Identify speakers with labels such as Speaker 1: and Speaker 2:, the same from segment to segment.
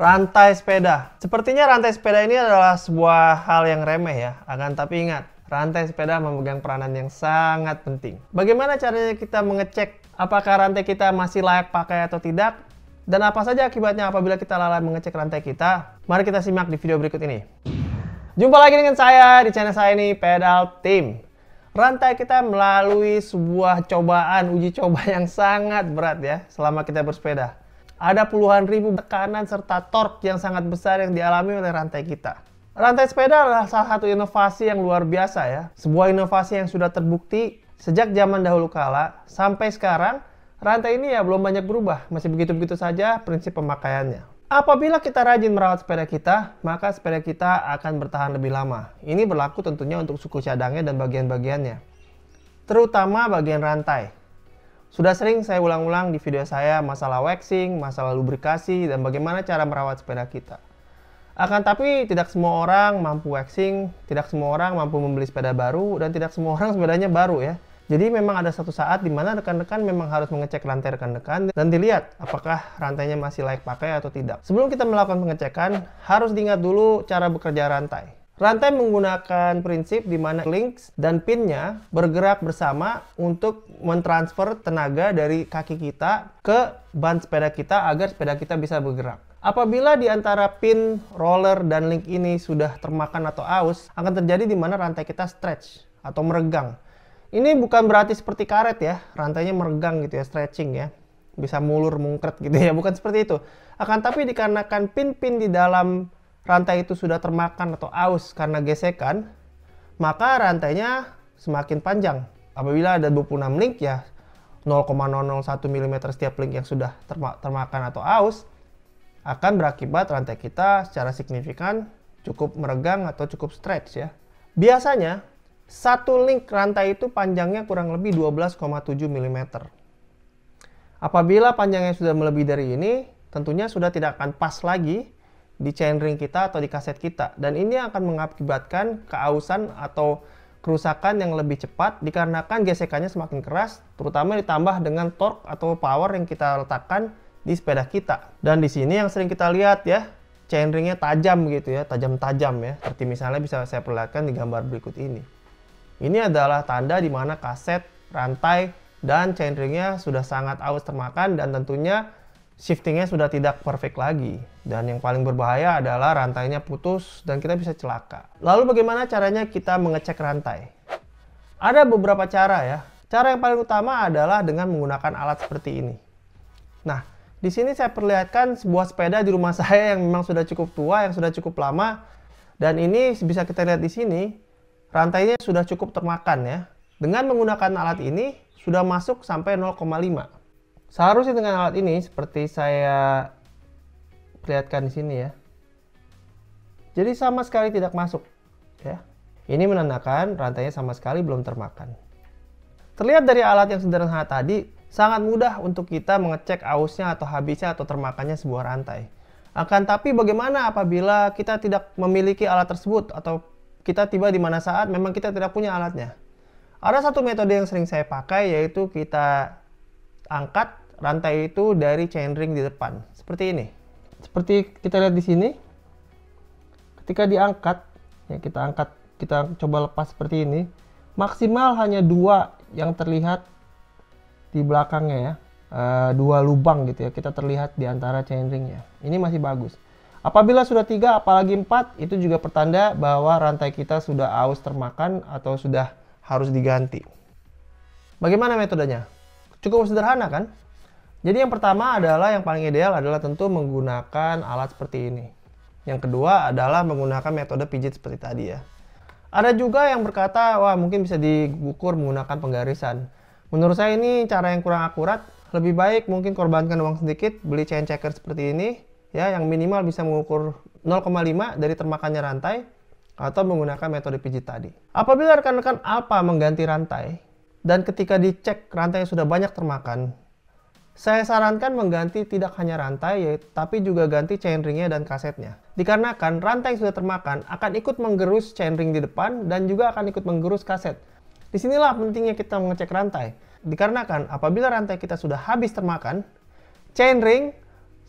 Speaker 1: Rantai sepeda. Sepertinya rantai sepeda ini adalah sebuah hal yang remeh ya. Akan tapi ingat, rantai sepeda memegang peranan yang sangat penting. Bagaimana caranya kita mengecek apakah rantai kita masih layak pakai atau tidak? Dan apa saja akibatnya apabila kita lalai mengecek rantai kita? Mari kita simak di video berikut ini. Jumpa lagi dengan saya di channel saya ini, Pedal Team rantai kita melalui sebuah cobaan, uji coba yang sangat berat ya selama kita bersepeda. Ada puluhan ribu tekanan serta torque yang sangat besar yang dialami oleh rantai kita. Rantai sepeda adalah salah satu inovasi yang luar biasa ya. Sebuah inovasi yang sudah terbukti sejak zaman dahulu kala sampai sekarang rantai ini ya belum banyak berubah, masih begitu-begitu saja prinsip pemakaiannya. Apabila kita rajin merawat sepeda kita, maka sepeda kita akan bertahan lebih lama. Ini berlaku tentunya untuk suku cadangnya dan bagian-bagiannya. Terutama bagian rantai. Sudah sering saya ulang-ulang di video saya masalah waxing, masalah lubrikasi, dan bagaimana cara merawat sepeda kita. Akan tapi tidak semua orang mampu waxing, tidak semua orang mampu membeli sepeda baru, dan tidak semua orang sepedanya baru ya. Jadi memang ada satu saat di mana rekan-rekan memang harus mengecek rantai rekan-rekan dan dilihat apakah rantainya masih layak pakai atau tidak. Sebelum kita melakukan pengecekan, harus diingat dulu cara bekerja rantai. Rantai menggunakan prinsip di mana links dan pinnya bergerak bersama untuk mentransfer tenaga dari kaki kita ke ban sepeda kita agar sepeda kita bisa bergerak. Apabila di antara pin, roller, dan link ini sudah termakan atau aus, akan terjadi di mana rantai kita stretch atau meregang. Ini bukan berarti seperti karet ya, rantainya meregang gitu ya, stretching ya. Bisa mulur, mungkret gitu ya, bukan seperti itu. Akan tapi dikarenakan pin-pin di dalam rantai itu sudah termakan atau aus karena gesekan, maka rantainya semakin panjang. Apabila ada 26 link ya 0,001 mm setiap link yang sudah termakan atau aus akan berakibat rantai kita secara signifikan cukup meregang atau cukup stretch ya. Biasanya satu link rantai itu panjangnya kurang lebih 12,7 mm. Apabila panjangnya sudah melebihi dari ini, tentunya sudah tidak akan pas lagi di chainring kita atau di kaset kita dan ini akan mengakibatkan keausan atau kerusakan yang lebih cepat dikarenakan gesekannya semakin keras terutama ditambah dengan torque atau power yang kita letakkan di sepeda kita dan di sini yang sering kita lihat ya chainringnya tajam gitu ya tajam-tajam ya seperti misalnya bisa saya perlihatkan di gambar berikut ini ini adalah tanda di mana kaset rantai dan chainringnya sudah sangat aus termakan dan tentunya shiftingnya sudah tidak perfect lagi. Dan yang paling berbahaya adalah rantainya putus dan kita bisa celaka. Lalu bagaimana caranya kita mengecek rantai? Ada beberapa cara ya. Cara yang paling utama adalah dengan menggunakan alat seperti ini. Nah, di sini saya perlihatkan sebuah sepeda di rumah saya yang memang sudah cukup tua, yang sudah cukup lama. Dan ini bisa kita lihat di sini, rantainya sudah cukup termakan ya. Dengan menggunakan alat ini, sudah masuk sampai 0,5. Seharusnya dengan alat ini seperti saya perlihatkan di sini ya. Jadi sama sekali tidak masuk ya. Ini menandakan rantainya sama sekali belum termakan. Terlihat dari alat yang sederhana tadi, sangat mudah untuk kita mengecek ausnya atau habisnya atau termakannya sebuah rantai. Akan tapi bagaimana apabila kita tidak memiliki alat tersebut atau kita tiba di mana saat memang kita tidak punya alatnya? Ada satu metode yang sering saya pakai yaitu kita angkat rantai itu dari chainring di depan seperti ini seperti kita lihat di sini ketika diangkat ya kita angkat kita coba lepas seperti ini maksimal hanya dua yang terlihat di belakangnya ya e, dua lubang gitu ya kita terlihat di antara chainringnya ini masih bagus apabila sudah tiga apalagi empat itu juga pertanda bahwa rantai kita sudah aus termakan atau sudah harus diganti bagaimana metodenya cukup sederhana kan jadi yang pertama adalah yang paling ideal adalah tentu menggunakan alat seperti ini. Yang kedua adalah menggunakan metode pijit seperti tadi ya. Ada juga yang berkata, wah mungkin bisa diukur menggunakan penggarisan. Menurut saya ini cara yang kurang akurat. Lebih baik mungkin korbankan uang sedikit, beli chain checker seperti ini, ya yang minimal bisa mengukur 0,5 dari termakannya rantai, atau menggunakan metode pijit tadi. Apabila rekan-rekan apa mengganti rantai, dan ketika dicek rantai yang sudah banyak termakan, saya sarankan mengganti tidak hanya rantai, ya, tapi juga ganti chainringnya dan kasetnya. Dikarenakan rantai yang sudah termakan akan ikut menggerus chainring di depan dan juga akan ikut menggerus kaset. Disinilah pentingnya kita mengecek rantai. Dikarenakan apabila rantai kita sudah habis termakan, chainring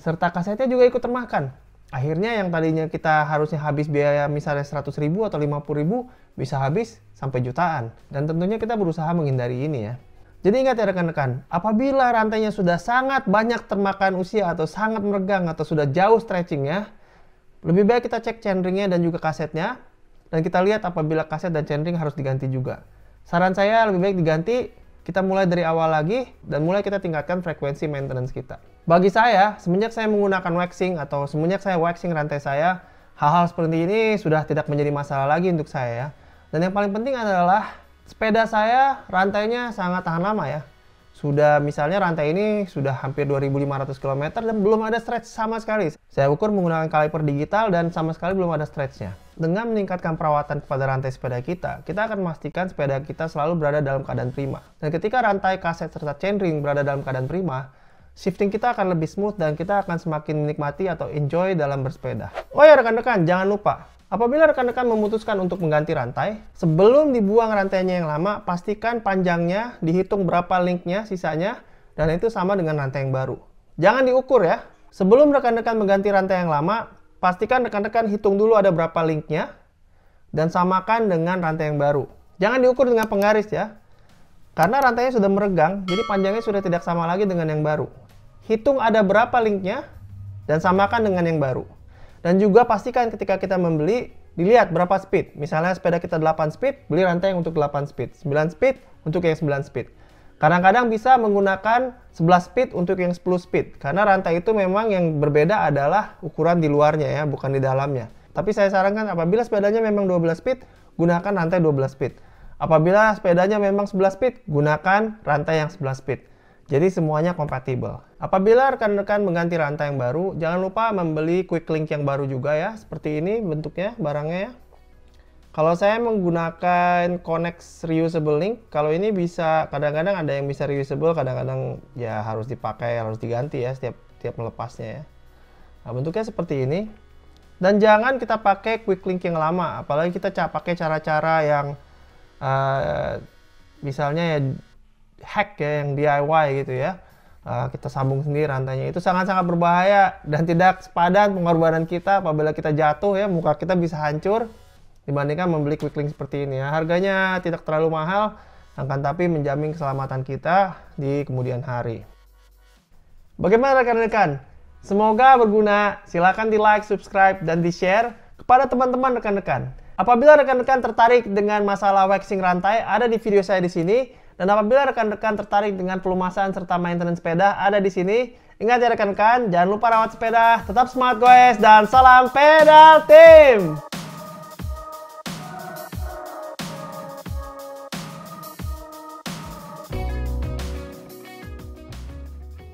Speaker 1: serta kasetnya juga ikut termakan. Akhirnya yang tadinya kita harusnya habis biaya misalnya 100 ribu atau 50 ribu bisa habis sampai jutaan. Dan tentunya kita berusaha menghindari ini ya. Jadi ingat ya rekan-rekan, apabila rantainya sudah sangat banyak termakan usia atau sangat meregang atau sudah jauh stretchingnya, lebih baik kita cek chainringnya dan juga kasetnya, dan kita lihat apabila kaset dan chainring harus diganti juga. Saran saya lebih baik diganti, kita mulai dari awal lagi, dan mulai kita tingkatkan frekuensi maintenance kita. Bagi saya, semenjak saya menggunakan waxing atau semenjak saya waxing rantai saya, hal-hal seperti ini sudah tidak menjadi masalah lagi untuk saya ya. Dan yang paling penting adalah Sepeda saya rantainya sangat tahan lama ya. Sudah misalnya rantai ini sudah hampir 2500 km dan belum ada stretch sama sekali. Saya ukur menggunakan kaliper digital dan sama sekali belum ada stretchnya. Dengan meningkatkan perawatan kepada rantai sepeda kita, kita akan memastikan sepeda kita selalu berada dalam keadaan prima. Dan ketika rantai kaset serta chainring berada dalam keadaan prima, shifting kita akan lebih smooth dan kita akan semakin menikmati atau enjoy dalam bersepeda. Oh ya rekan-rekan, jangan lupa Apabila rekan-rekan memutuskan untuk mengganti rantai, sebelum dibuang rantainya yang lama, pastikan panjangnya dihitung berapa linknya sisanya, dan itu sama dengan rantai yang baru. Jangan diukur ya. Sebelum rekan-rekan mengganti rantai yang lama, pastikan rekan-rekan hitung dulu ada berapa linknya, dan samakan dengan rantai yang baru. Jangan diukur dengan penggaris ya, karena rantainya sudah meregang, jadi panjangnya sudah tidak sama lagi dengan yang baru. Hitung ada berapa linknya, dan samakan dengan yang baru. Dan juga pastikan ketika kita membeli, dilihat berapa speed. Misalnya sepeda kita 8 speed, beli rantai yang untuk 8 speed. 9 speed untuk yang 9 speed. Kadang-kadang bisa menggunakan 11 speed untuk yang 10 speed. Karena rantai itu memang yang berbeda adalah ukuran di luarnya ya, bukan di dalamnya. Tapi saya sarankan apabila sepedanya memang 12 speed, gunakan rantai 12 speed. Apabila sepedanya memang 11 speed, gunakan rantai yang 11 speed. Jadi semuanya kompatibel. Apabila rekan-rekan mengganti rantai yang baru, jangan lupa membeli quick link yang baru juga ya. Seperti ini bentuknya barangnya ya. Kalau saya menggunakan Connect Reusable Link, kalau ini bisa kadang-kadang ada yang bisa reusable, kadang-kadang ya harus dipakai, harus diganti ya setiap tiap melepasnya ya. Nah, bentuknya seperti ini. Dan jangan kita pakai quick link yang lama, apalagi kita pakai cara-cara yang uh, misalnya ya hack ya, yang DIY gitu ya. Uh, kita sambung sendiri rantainya itu sangat-sangat berbahaya dan tidak sepadan pengorbanan kita apabila kita jatuh ya muka kita bisa hancur dibandingkan membeli quick link seperti ini ya. Harganya tidak terlalu mahal akan tapi menjamin keselamatan kita di kemudian hari. Bagaimana rekan-rekan? Semoga berguna. Silahkan di like, subscribe, dan di share kepada teman-teman rekan-rekan. Apabila rekan-rekan tertarik dengan masalah waxing rantai, ada di video saya di sini. Dan apabila rekan-rekan tertarik dengan pelumasan serta maintenance sepeda ada di sini, ingat ya rekan-rekan, jangan lupa rawat sepeda, tetap semangat guys dan salam pedal tim!